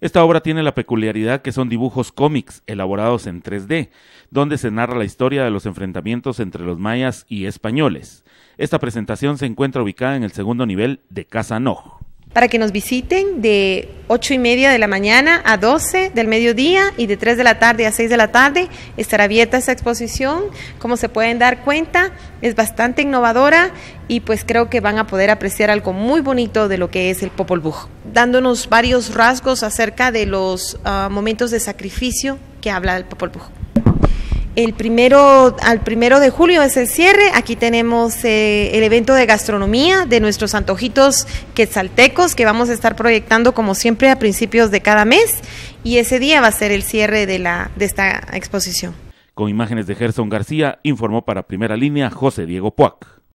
Esta obra tiene la peculiaridad que son dibujos cómics elaborados en 3D, donde se narra la historia de los enfrentamientos entre los mayas y españoles. Esta presentación se encuentra ubicada en el segundo nivel de Casa para que nos visiten de 8 y media de la mañana a 12 del mediodía y de 3 de la tarde a 6 de la tarde. Estará abierta esta exposición. Como se pueden dar cuenta, es bastante innovadora y pues creo que van a poder apreciar algo muy bonito de lo que es el Popol Vuh, dándonos varios rasgos acerca de los ah, momentos de sacrificio que habla el Popol Vuh. El primero, al primero de julio es el cierre. Aquí tenemos eh, el evento de gastronomía de nuestros antojitos quetzaltecos que vamos a estar proyectando como siempre a principios de cada mes. Y ese día va a ser el cierre de, la, de esta exposición. Con imágenes de Gerson García, informó para Primera Línea José Diego Puac.